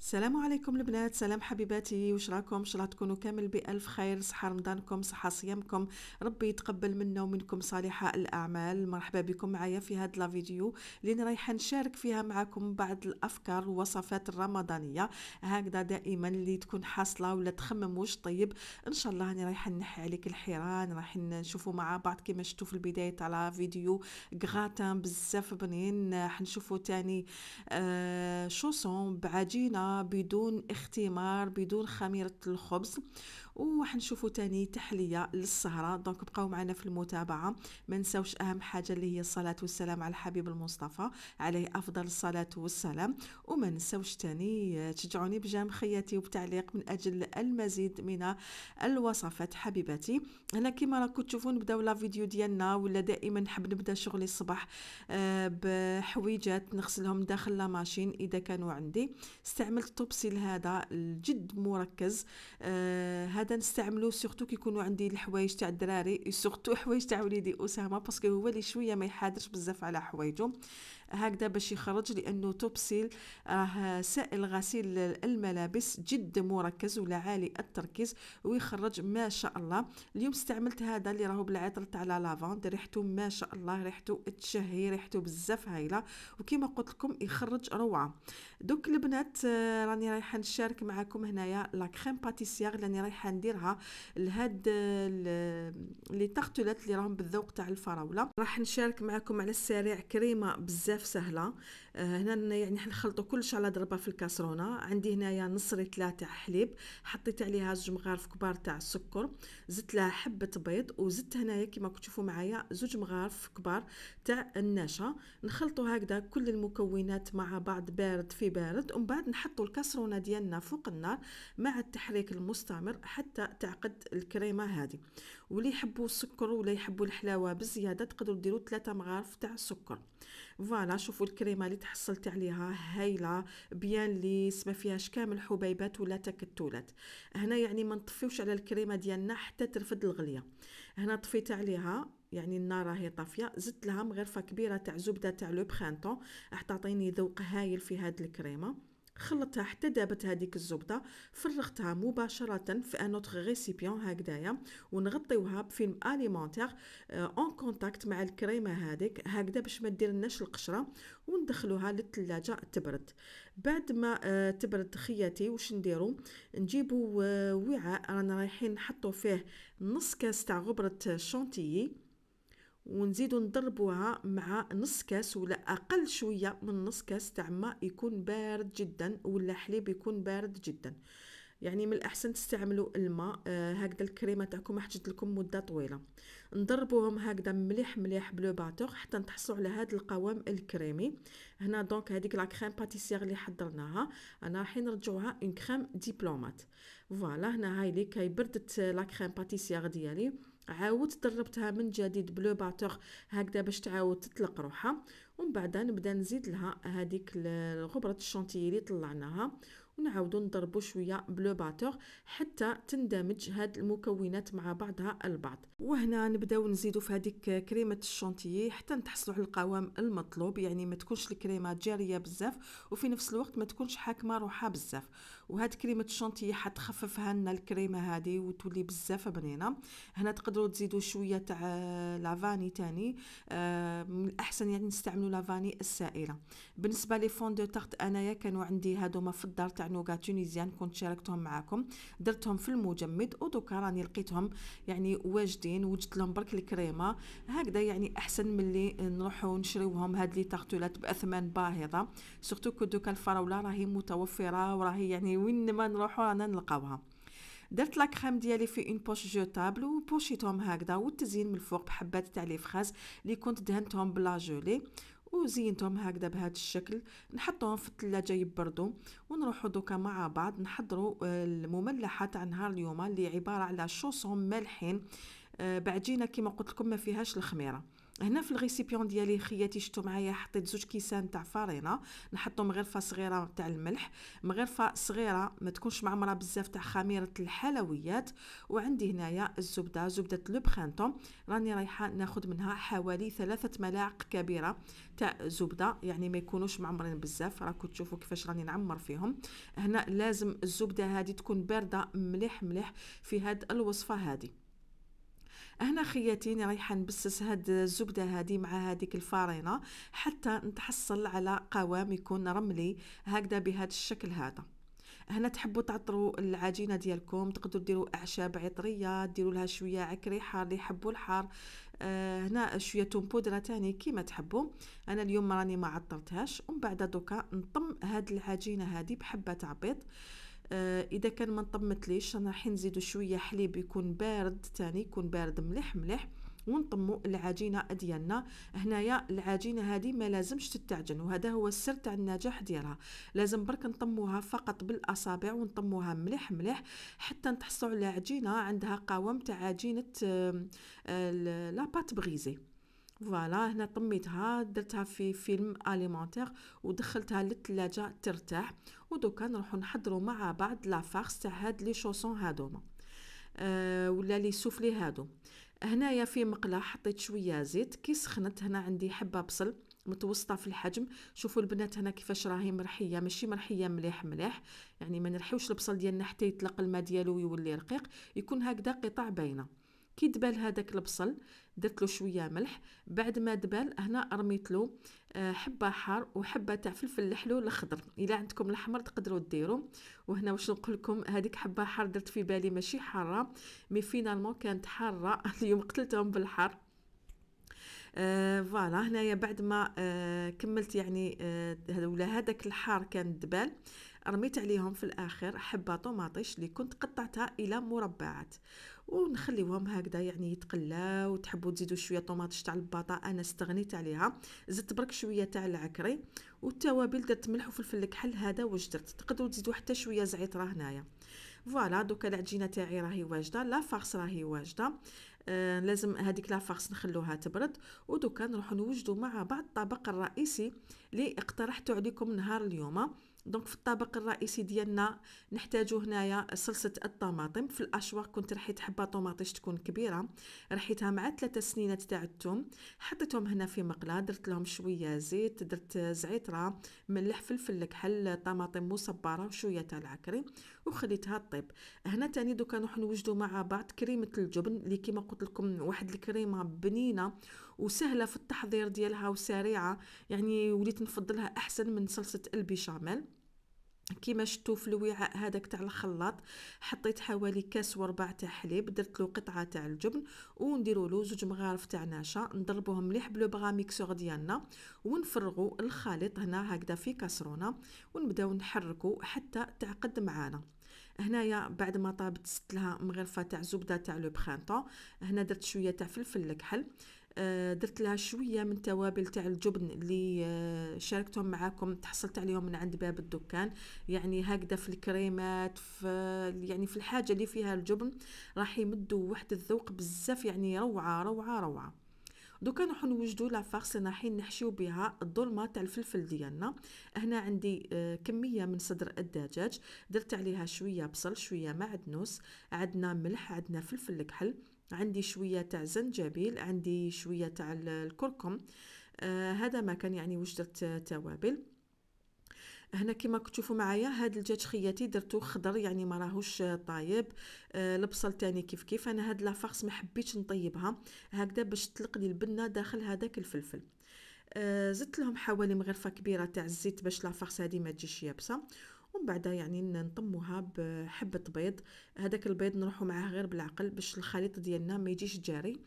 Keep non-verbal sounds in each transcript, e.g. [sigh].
السلام عليكم البنات سلام حبيباتي واش راكم ان تكونوا كامل بالف خير صحه رمضانكم صحه صيامكم ربي يتقبل منا ومنكم صالح الاعمال مرحبا بكم معايا في هاد لا فيديو اللي رايحه نشارك فيها معكم بعض الافكار والوصفات الرمضانيه هكذا دائما اللي تكون حاصله ولا تخمم واش طيب ان شاء الله راني رايحه نحي عليك الحيران راح نشوفوا مع بعض كما شفتوا في البدايه تاع لا فيديو غراتان بزاف بنين حنشوفوا تاني آه شوسون بعجينه بدون اختمار بدون خميره الخبز وحنشوفوا تاني تحليه للسهره دونك بقاو معنا في المتابعه ما نساوش اهم حاجه اللي هي الصلاه والسلام على الحبيب المصطفى عليه افضل الصلاه والسلام وما نساوش تاني آه، تشجعوني بجام خياتي وبتعليق من اجل المزيد من الوصفات حبيباتي هنا كما راكم تشوفون نبداو لا فيديو ديالنا ولا دائما نحب نبدا شغلي الصباح آه، بحويجات نغسلهم داخل لا ماشين اذا كانوا عندي استعمل عملت طوبسيل هذا جد مركز آه هذا نستعملو سورتو كيكونوا عندي الحوايج تاع الدراري سورتو حوايج تاع وليدي اسامه باسكو هو اللي شويه ما يحادرش بزاف على حوايجو هكذا باش يخرج لانه توبسيل راه سائل غسيل الملابس جد مركز ولا عالي التركيز ويخرج ما شاء الله اليوم استعملت هذا اللي راهو بالعطر تاع لا لافاند ريحته ما شاء الله ريحته تشهي ريحته بزاف هايله وكما قلت لكم يخرج روعه دوك البنات آه، راني رايحه نشارك معكم هنايا لا كريم باتيسيير اللي راني رايحه نديرها لهاد لي تارتلات اللي راهم بالذوق تاع الفراوله راح نشارك معكم على السريع كريمه بزاف سهله آه، هنا يعني حنخلطو كلش على ضربه في الكاسرونه عندي هنايا نصري تاع حليب حطيت عليها زوج مغارف كبار تاع السكر زدت لها حبه بيض وزدت هنايا كما تشوفوا معايا زوج مغارف كبار تاع النشا نخلطو هكذا كل المكونات مع بعض بارد في بارد ومن بعد نحطو الكاسرونه ديالنا فوق النار مع التحريك المستمر حتى تعقد الكريمه هذه ولا يحبوا السكر ولا يحبوا الحلاوه بزياده تقدروا ديروا ثلاثة مغارف تاع السكر فوالا شوفوا الكريمه اللي تحصلت عليها هايله بيان لي ما فيهاش كامل حبيبات ولا تكتلات هنا يعني ما نطفيوش على الكريمه ديالنا حتى ترفد الغليه هنا طفيت عليها يعني النار راهي طافيه زدت لها مغرفه كبيره تاع زبده تاع لو برينطون راح تعطيني ذوق هايل في هاد الكريمه خلطتها حتى دابت هذيك الزبده فرغتها مباشره في ان اوتر ريسيبيون هكذايا ونغطيوها بفيلم اليمونتير اون كونتاكت مع الكريمه هذيك هكذا باش ما دير لناش القشره وندخلوها للثلاجه تبرد بعد ما آه، تبرد خياتي واش نديرو نجيبو آه، وعاء رانا رايحين نحطو فيه نص كاس تاع غبره شونتيي ونزيدو نضربوها مع نص كاس ولا اقل شويه من نص كاس تاع ماء يكون بارد جدا ولا حليب يكون بارد جدا يعني من الاحسن تستعملوا الماء آه هكذا الكريمه تاعكم حجت لكم مده طويله نضربوهم هكذا مليح مليح بلو باتور حتى نتحصلوا على هذا القوام الكريمي هنا دونك هذيك لا كريم باتيسير اللي حضرناها انا راح نرجعوها اون كريم ديبلومات فوالا هنا هاي اللي بردت لا كريم باتيسير ديالي عاود دربتها من جديد بلو باتور هكذا باش تعاود تطلق روحها ومن بعد نبدا نزيد لها هذيك غبره الشونتيي اللي طلعناها ونعاودو نضربو شويه بلو باتور حتى تندمج هاد المكونات مع بعضها البعض وهنا نبداو نزيدو في هذيك كريمه الشونتيي حتى نتحصلوا على القوام المطلوب يعني ما تكونش الكريمه جاريه بزاف وفي نفس الوقت ما تكونش حاكمه روحها بزاف وهاد كريمه الشونتي حتخففها لنا الكريمه هذه وتولي بزاف بنينه هنا تقدروا تزيدوا شويه تاع لافاني تاني آه، من الاحسن يعني نستعملوا لافاني السائله بالنسبه لي فون دو تارت انايا كانوا عندي هادوما في الدار تاع نوغا تونيزيان كنت شاركتهم معاكم درتهم في المجمد ودوكا راني لقيتهم يعني واجدين وجدت لهم برك الكريمه هكذا يعني احسن ملي نروحوا نشريوهم هاد لي تارتولات باثمان باهظه سورتو كو دوكا الفراوله راهي متوفره وراهي يعني وين ما نروحو رانا نلقاوها درت لا كريم ديالي في اون بوش جوتابل وبوشيتهم هكذا والتزيين من الفوق بحبات تاع لي فخاز اللي كنت دهنتهم بلا جولي وزينتهم هكذا بهذا الشكل نحطهم في الثلاجه يبردوا ونروحوا دوكا مع بعض نحضروا آه، المملحه تاع نهار اليوم اللي عباره على شوسون مالحين آه، بعجينه كما قلت لكم ما فيهاش الخميره هنا في الغيسيبيون ديالي خياتي شتو معايا حطيت زوج كيسان تاع فرينه نحطهم فا صغيره تاع الملح مغرفه صغيره ما تكونش معمره بزاف تاع خميره الحلويات وعندي هنايا الزبده زبده لو برينتون راني رايحه ناخذ منها حوالي ثلاثة ملاعق كبيره تاع زبده يعني ما يكونوش معمرين بزاف راكم تشوفوا كيفاش راني نعمر فيهم هنا لازم الزبده هذه تكون بارده مليح مليح في هاد الوصفه هذه هنا خياتين رايحه نبسس هاد الزبده هادي مع هاديك الفارينه حتى نتحصل على قوام يكون رملي هكذا بهذا الشكل هذا هنا تحبوا تعطروا العجينه ديالكم تقدروا ديروا اعشاب عطريه ديروا لها شويه عكري حار اللي يحبوا الحار آه هنا شويه توم بودره تاني كيما تحبوا انا اليوم راني ما عطرتهاش ومن بعد دوكا نطم هاد العجينه هادي بحبه تعبيط آه آه، اذا كان ما نطمتليش انا راح نزيدو شويه حليب يكون بارد تاني يكون بارد مليح مليح ونطمو العجينه ديالنا هنايا العجينه هذه ما لازمش تتعجن وهذا هو السر تاع النجاح ديالها لازم برك نطموها فقط بالاصابع ونطموها مليح مليح حتى نتحصلوا على عجينه عندها قوام تاع عجينه آه، لاباط بغيزي فوالا هنا طميتها درتها في فيلم اليمونتيغ ودخلتها للثلاجه ترتاح ودوكا نروحو نحضرو مع بعض لافاخس تاع هاد لي شوسون هادوما أه ولا لي سوفلي هادو هنايا في مقله حطيت شويه زيت كي سخنت هنا عندي حبه بصل متوسطه في الحجم شوفوا البنات هنا كيفاش راهي مرحيه ماشي مرحيه مليح مليح يعني ما نرحيوش البصل ديالنا حتى يطلق الماء ديالو ويولي رقيق يكون هكذا قطع باينه كي دبال هذاك البصل درت له شويه ملح بعد ما دبال هنا رميت له آه، حبه حار وحبه تاع فلفل الحلو الاخضر الا عندكم الاحمر تقدروا ديروا وهنا واش نقول لكم هذيك حبه حار درت في بالي ماشي حاره مي فينالمون كانت حاره [laughs] اليوم قتلتهم بالحار آه، فوالا هنايا بعد ما آه، كملت يعني آه، ولا هذاك الحار كان دبال رميت عليهم في الاخر حبه طوماطيش اللي كنت قطعتها الى مربعات ونخليوهم هكذا يعني يتقلاو وتحبوا تزيدوا شويه طوماطيش تاع الباطا انا استغنيت عليها زدت برك شويه تاع العكري والتوابل درت ملح وفلفل الكحل هذا واش درت تقدروا تزيدوا حتى شويه زعتر هنايا فوالا دوكا العجينه تاعي راهي واجده لا فارس راهي واجده آه، لازم هذيك لافارس نخلوها تبرد ودوكا نروحو نوجدو مع بعض الطبق الرئيسي اللي اقترحته عليكم نهار اليوم دونك في الطبق الرئيسي ديالنا نحتاجو هنايا صلصه الطماطم في الاشواق كنت رحيت حبه طوماطيش تكون كبيره رحيتها مع ثلاثة سنينات تاع الثوم حطيتهم هنا في مقله درت لهم شويه زيت درت زعتره ملح فلفل الكحل طماطم مصبره وشويه تاع العكري وخليتها طيب هنا تاني دوكا نروح نوجدو مع بعض كريمه الجبن اللي كيما قلت لكم واحد الكريمه بنينه وسهله في التحضير ديالها وسريعه يعني وليت نفضلها احسن من صلصه البيشاميل كيما شفتوا في الوعاء هذاك تاع الخلاط حطيت حوالي كاس وربع تاع حليب درت له قطعه تاع الجبن ونديروا له زوج مغارف تاع نشا نضربوهم مليح بلو بغا ميكسور ديالنا ونفرغوا الخليط هنا هكذا في كاسرونه ونبداو نحركوا حتى تعقد معانا هنايا بعد ما طابت لها مغرفه تاع زبده تاع لو برينطون هنا درت شويه تاع فلفل الكحل آه، درت لها شويه من توابل تاع الجبن اللي آه، شاركتهم معاكم تحصلت عليهم من عند باب الدكان يعني هكذا في الكريمات في يعني في الحاجه اللي فيها الجبن راح يمدوا واحد الذوق بزاف يعني روعه روعه روعه دوكا نروحو نوجدو لا فارس اللي رايحين نحشيو بها الظلمه تاع الفلفل ديالنا هنا عندي آه، كميه من صدر الدجاج درت عليها شويه بصل شويه معدنوس عندنا ملح عندنا فلفل كحل عندي شوية تاع زنجبيل عندي شوية تاع الكركم آه هذا ما كان يعني واش درت توابل هنا كما كتشوفوا معايا هاد الدجاج خياتي درتو خضر يعني ما راهوش طايب آه البصل تاني كيف كيف انا هاد لافارس ما حبيتش نطيبها هكذا باش تطلق لي البنه داخل هذاك الفلفل آه زدت لهم حوالي مغرفه كبيره تاع الزيت باش لافارس هذه ما تجيش يابسه ومن بعد يعني نطموها بحبه بيض هذاك البيض نروحو معاه غير بالعقل باش الخليط ديالنا ما يجيش جاري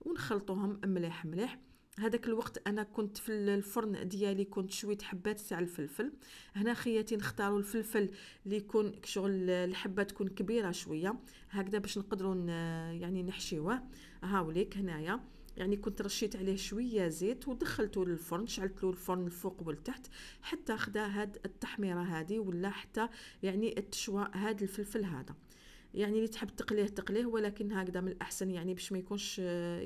ونخلطوهم مليح مليح هذاك الوقت انا كنت في الفرن ديالي كنت شويت حبات تاع الفلفل هنا خياتي نختاروا الفلفل اللي يكون شغل الحبه تكون كبيره شويه هكذا باش نقدروا يعني نحشيوه هاوليك هنايا يعني كنت رشيت عليه شويه زيت ودخلته للفرن شعلت له الفرن الفوق والتحت حتى خدا هاد التحميره هذه ولا حتى يعني التشواء هاد الفلفل هذا يعني اللي تحب تقليه تقليه ولكن هكذا من الاحسن يعني باش ما يكونش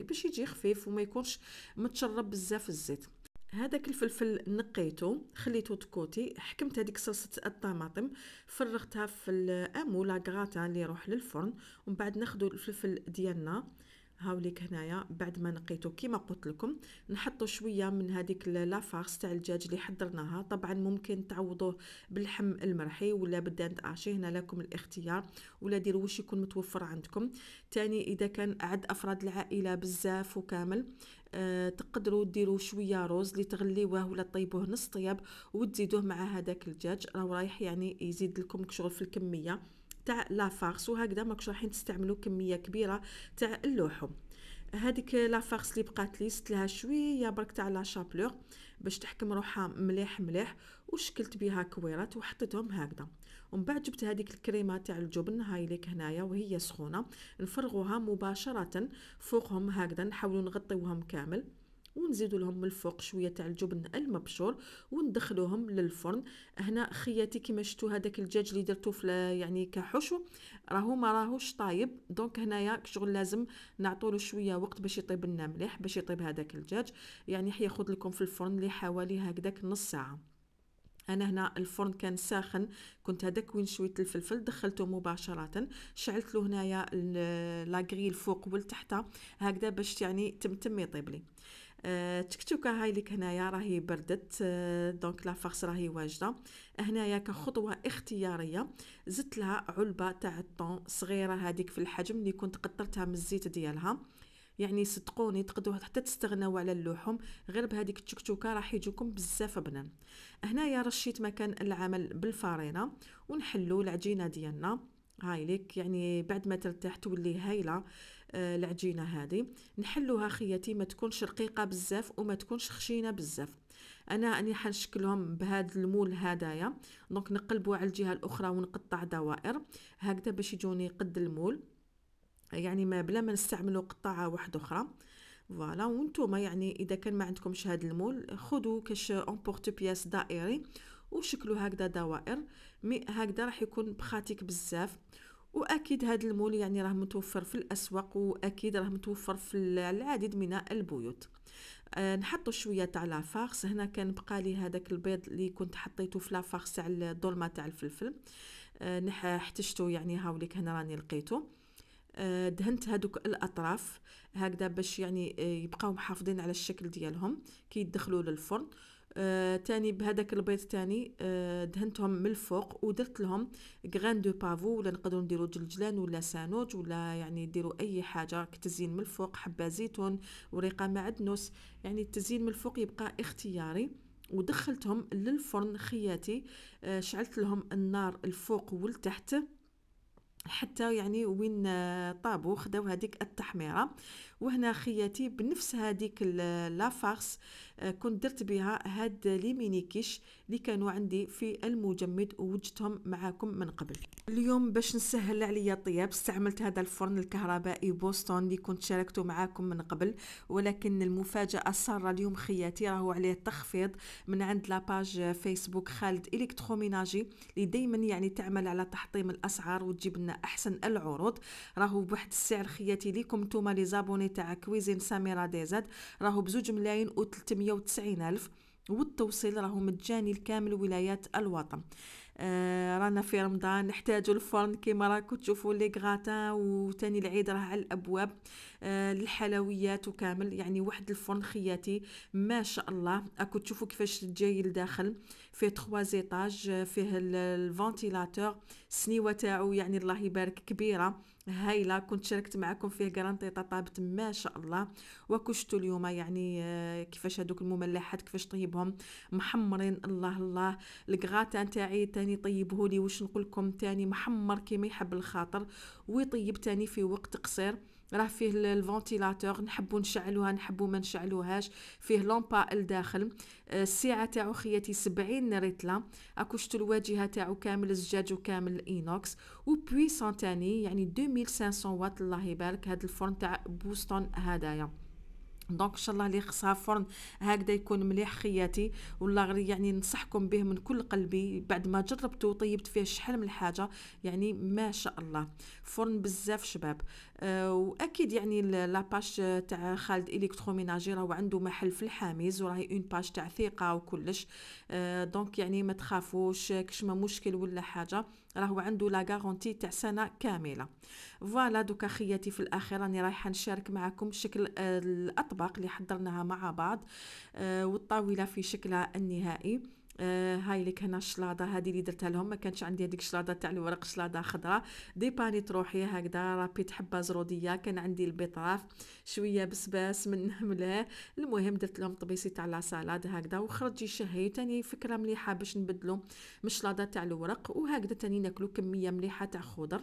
باش يجي خفيف وما يكونش متشرب بزاف الزيت هذاك الفلفل نقيته خليته تكوتي حكمت هذيك صلصه الطماطم فرغتها في الامولا غراتان اللي يروح للفرن ومن بعد ناخذ الفلفل ديالنا هاوليك هنايا بعد ما نقيته كيما قلت لكم نحطوا شويه من هذيك لافارس تاع الدجاج اللي حضرناها طبعا ممكن تعوضوه باللحم المرحي ولا بالدانت اشي هنا لكم الاختيار ولا ديروا واش يكون متوفر عندكم تاني اذا كان عد افراد العائله بزاف وكامل أه تقدروا ديروا شويه روز اللي تغليوه ولا طيبوه نص طياب وتزيدوه مع هذاك الدجاج راه رايح يعني يزيد لكم شغل في الكميه تاع لافارس وهكذا ماكش رايحين تستعملوا كميه كبيره تاع اللحم هذيك لا فارس اللي بقات لي سلت لها شويه برك تاع لا شابلور باش تحكم روحها مليح مليح وشكلت بها كويرات وحطيتهم هكذا ومن بعد جبت هذيك الكريمه تاع الجبن هاي ليك هنايا وهي سخونه نفرغوها مباشره فوقهم هكذا نحاولوا نغطيوهم كامل ونزيدوا لهم من الفوق شويه تاع الجبن المبشور وندخلوهم للفرن هنا خياتي كيما شفتوا هذاك الدجاج اللي درتو في يعني كحشو راهو ما راهوش طايب دونك هنايا شغل لازم نعطوا له شويه وقت باش يطيب لنا مليح باش يطيب هذاك الدجاج يعني حياخذ لكم في الفرن لحوالي هكذاك نص ساعه انا هنا الفرن كان ساخن كنت هذاك وين شويه الفلفل دخلته مباشره شعلت له هنايا لاغري الفوق والتحت هكذا باش يعني تمتم يطيب لي آه، تكتوكا هاي لك هنايا راهي بردت آه، دونك لا راهي واجده هنايا كخطوه اختياريه زدت لها علبه تاع الطون صغيره هذيك في الحجم اللي كنت قطرتها من الزيت ديالها يعني صدقوني تقدروا حتى تستغناو على اللحوم غير بهذيك التكتوكه راح يجوكم بزاف بنان هنايا رشيت مكان العمل بالفارينه ونحلو العجينه ديالنا هاي ليك يعني بعد ما ترتاح تولي هايله آه، العجينه هذه نحلوها خياتي ما تكونش رقيقه بزاف وما تكونش خشينه بزاف انا راني حنشكلهم بهذا المول هدايا دونك نقلبو على الجهه الاخرى ونقطع دوائر هكذا باش يجوني قد المول يعني ما بلا ما نستعملوا قطعه واحده اخرى فوالا وانتم يعني اذا كان ما عندكمش هذا المول خذوا كاش امبورت بياس دائري وشكلوا هكذا دوائر مي هكذا راح يكون بخاتيك بزاف واكيد هذا المول يعني راه متوفر في الاسواق واكيد راه متوفر في العديد من البيوت أه نحطوا شويه تاع لافارس هنا كان بقى لي هذاك البيض اللي كنت حطيته في لافارس تاع الدولمه تاع الفلفل أه احتجته يعني هاوليك هنا راني لقيته آه، دهنت هادوك الاطراف هكذا باش يعني آه، يبقاو محافظين على الشكل ديالهم كي يدخلوا للفرن آه، تاني بهذاك البيض تاني آه، دهنتهم من الفوق ودرت لهم غران دو بافو ولا نقدروا نديروا جلجلان ولا سانوج ولا يعني ديروا اي حاجه تزين من الفوق حبه زيتون وريقه معدنوس يعني التزيين من الفوق يبقى اختياري ودخلتهم للفرن خياتي آه، شعلت لهم النار الفوق والتحت حتى يعني وين طابو خداو هذيك التحميره وهنا خياتي بنفس هذيك لافارس كنت درت بها هاد لي كيش اللي كانوا عندي في المجمد ووجدتهم معاكم من قبل اليوم باش نسهل عليا الطياب استعملت هذا الفرن الكهربائي بوستون اللي كنت شاركته معاكم من قبل ولكن المفاجاه الساره اليوم خياتي راهو عليه تخفيض من عند لاباج فيسبوك خالد الكتروميناجي اللي دائما يعني تعمل على تحطيم الاسعار وتجيب لنا احسن العروض راهو بواحد السعر خياتي ليكم نتوما لي زابوني تاع كويزين سميره ديزاد راهو بزوج ملايين و 300 190 ألف والتوصيل راه مجاني لكامل ولايات الوطن آه، رانا في رمضان نحتاج الفرن كيما راكم تشوفوا لي غراتان وتاني العيد راه على الابواب آه، الحلويات وكامل يعني واحد الفرن خياتي ما شاء الله راكم تشوفوا كيفاش جاي لداخل فيه 3 زيتاج فيه الفونتيلاتور السنيوه تاعو يعني الله يبارك كبيره هايله كنت شاركت معكم فيه كرانطيطه طابت ما شاء الله وكشت اليوم يعني آه، كيفاش هذوك المملحات كيفاش طيبهم محمرين الله الله الكغاتان تاعي تاني طيبه لي واش نقول لكم تاني محمر كيما يحب الخاطر ويطيب تاني في وقت قصير راه فيه الفونتيلاتور نحبو نشعلوها نحبو ما نشعلوهاش فيه لومبا الداخل آه، السعه تاعو خياتي 70 ريتلا اكو شتو الواجهه تاعو كامل الزجاج وكامل الاينوكس وبويسون تاني يعني 2500 واط الله يبارك هاد الفرن تاع بوستون هدايا دونك ان شاء الله اللي خصها فرن هكذا يكون مليح خياتي والله غير يعني ننصحكم به من كل قلبي بعد ما جربته وطيبت فيه شحال من حاجه يعني ما شاء الله فرن بزاف شباب آه، واكيد يعني لاباج تاع خالد الكتروميناجي راهو عنده محل في الحاميز وراهي اون باج تاع ثقه وكلش آه، دونك يعني ما تخافوش كشما مشكل ولا حاجه راهو عنده لا غارونتي تاع سنه كامله فوالا دوكا خياتي في الاخير راني رايحه نشارك معكم شكل آه، الاطباق اللي حضرناها مع بعض والطاوله في شكلها النهائي آه هاي اللي هنا الشلاضه هذه اللي درتها لهم ما كانش عندي هذيك الشلاضه تاع الورق شلاضه خضراء باني روحي هكذا رابيت حبه زروديه كان عندي البطاف شويه بسباس من [laughs] ملاه المهم درت لهم طبيسي تاع لاصالاد هكذا وخرج شهي تاني فكره مليحه باش نبدلو من الشلاضه تاع الورق وهكذا تاني ناكلو كميه مليحه تاع خضر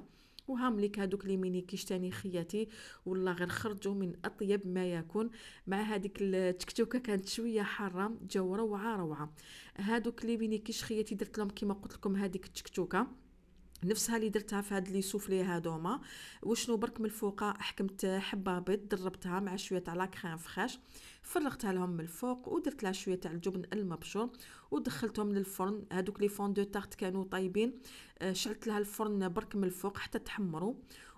وهم لك هذوك لي مينيكيش تاني خياتي والله غير خرجوا من اطيب ما يكون مع هذيك التكتوكه كانت شويه حاره جاو روعه روعه هادوك لي كيش خياتي درت لهم كما قلت لكم هذيك التكتوكه نفسها اللي درتها في هاد لي سوفلي هادوما وشنو برك من الفوقه حكمت حبه بيض دربتها مع شويه تاع لا كريم فريش فرغتها لهم من الفوق ودرت لها شويه تاع الجبن المبشور ودخلتهم للفرن هادوك لي فون دو تارت كانوا طايبين آه، شعلت لها الفرن برك من الفوق حتى تحمروا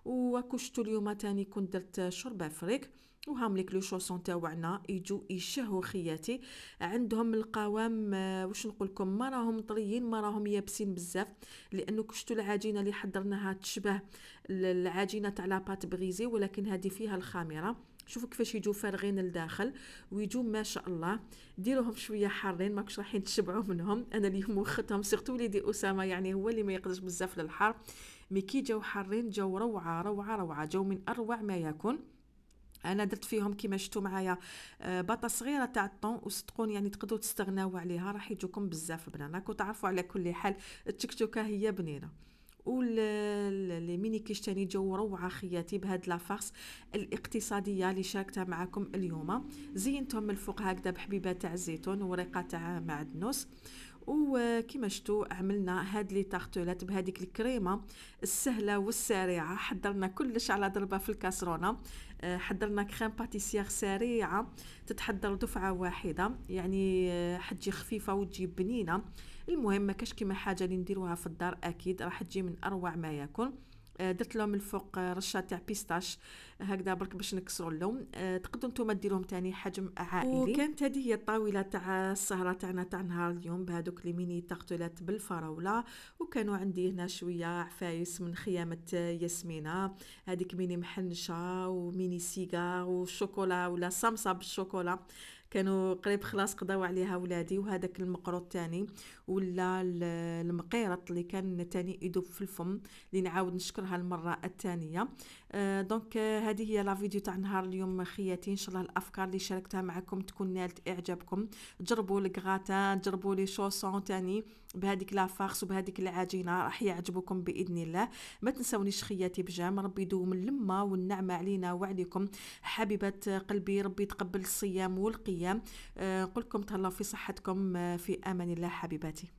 وكشتو اليوم تاني كنت درت شوربه فريك وهامليك لو شوسون تاوعنا يجو يشهو خياتي عندهم القوام آه، واش نقول لكم ما راهم طريين ما راهم يابسين بزاف لانه كشتو العجينه اللي حضرناها تشبه العجينه تاع لاباط بغيزي ولكن هذه فيها الخميره شوفوا كيفاش يجوا فارغين لداخل ويجوا ما شاء الله ديروهم شويه حارين ماكش رايحين تشبعوا منهم انا اليوم وختهم سيرتو وليدي اسامه يعني هو اللي ما يقدرش بزاف للحر مي كي جاو حارين جاو روعه روعه روعه جاو من اروع ما يكون انا درت فيهم كيما شفتوا معايا آه، باطه صغيره تاع الطون وصدقون يعني تقدروا تستغناو عليها راح يجوكم بزاف بنانك تعرفوا على كل حال التكتوكه هي بنينه لي ميني كيش تاني جو روعه خياتي بهاد لافارس الاقتصاديه اللي شاركتها معكم اليوم زينتهم من الفوق هكذا بحبيبه تاع الزيتون ورقه تاع معدنوس وكما شتو عملنا هاد لي طارتولات بهاديك الكريمه السهله والسريعه حضرنا كلش على ضربه في الكاسرونه آه، حضرنا كريم باتيسيير سريعه تتحضر دفعه واحده يعني آه، حتجي خفيفه وتجي بنينه المهم ما كاش كيما حاجه اللي نديروها في الدار اكيد راح تجي من اروع ما يكون آه، درت لهم الفوق آه، رشه تاع بيستاش آه، هكذا برك باش نكسروا اللون تقدروا نتوما ديروهم تاني حجم عائلي وكانت هذه هي الطاوله تاع السهره تاعنا تاع نهار اليوم بهذوك لي ميني تاغتولات بالفراوله وكانوا عندي هنا شويه عفايس من خيامه ياسمينه هذيك ميني محنشه وميني سيجار وشوكولا ولا صمصه بالشوكولا كانوا قريب خلاص قضاو عليها ولادي وهذاك المقروط تاني ولا المقيرط اللي كان تاني يدوب في الفم اللي نعاود نشكرها المره الثانيه دونك آه، آه، هذه هي لا فيديو تاع نهار اليوم خياتي ان شاء الله الافكار اللي شاركتها معكم تكون نالت اعجابكم جربوا الكغاتان جربوا لي شوسون تاني بهذيك فارس وبهذيك العجينه راح يعجبكم باذن الله ما تنسونيش خياتي بجام ربي يدوم اللمه والنعمه علينا وعليكم حبيبه قلبي ربي يتقبل الصيام والقيام نقول آه، لكم تهلاو في صحتكم في امان الله حبيباتي